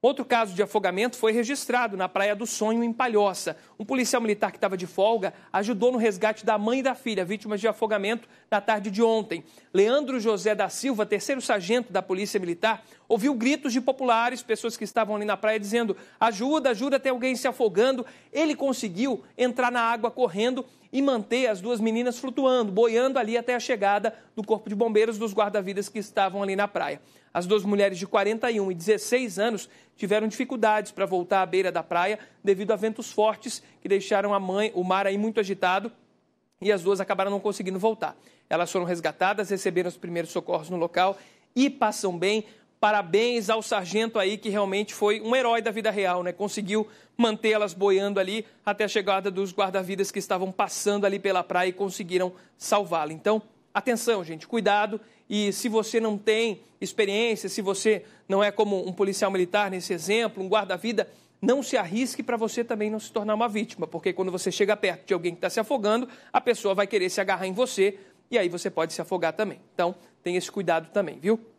Outro caso de afogamento foi registrado na Praia do Sonho, em Palhoça. Um policial militar que estava de folga ajudou no resgate da mãe e da filha, vítimas de afogamento, na tarde de ontem. Leandro José da Silva, terceiro sargento da Polícia Militar, ouviu gritos de populares, pessoas que estavam ali na praia, dizendo: ajuda, ajuda, tem alguém se afogando. Ele conseguiu entrar na água correndo e manter as duas meninas flutuando, boiando ali até a chegada do Corpo de Bombeiros dos guarda-vidas que estavam ali na praia. As duas mulheres de 41 e 16 anos tiveram dificuldades para voltar à beira da praia devido a ventos fortes que deixaram a mãe, o mar aí muito agitado e as duas acabaram não conseguindo voltar. Elas foram resgatadas, receberam os primeiros socorros no local e passam bem, Parabéns ao sargento aí, que realmente foi um herói da vida real, né? Conseguiu mantê-las boiando ali até a chegada dos guarda-vidas que estavam passando ali pela praia e conseguiram salvá-la. Então, atenção, gente, cuidado. E se você não tem experiência, se você não é como um policial militar nesse exemplo, um guarda-vida, não se arrisque para você também não se tornar uma vítima, porque quando você chega perto de alguém que está se afogando, a pessoa vai querer se agarrar em você e aí você pode se afogar também. Então, tem esse cuidado também, viu?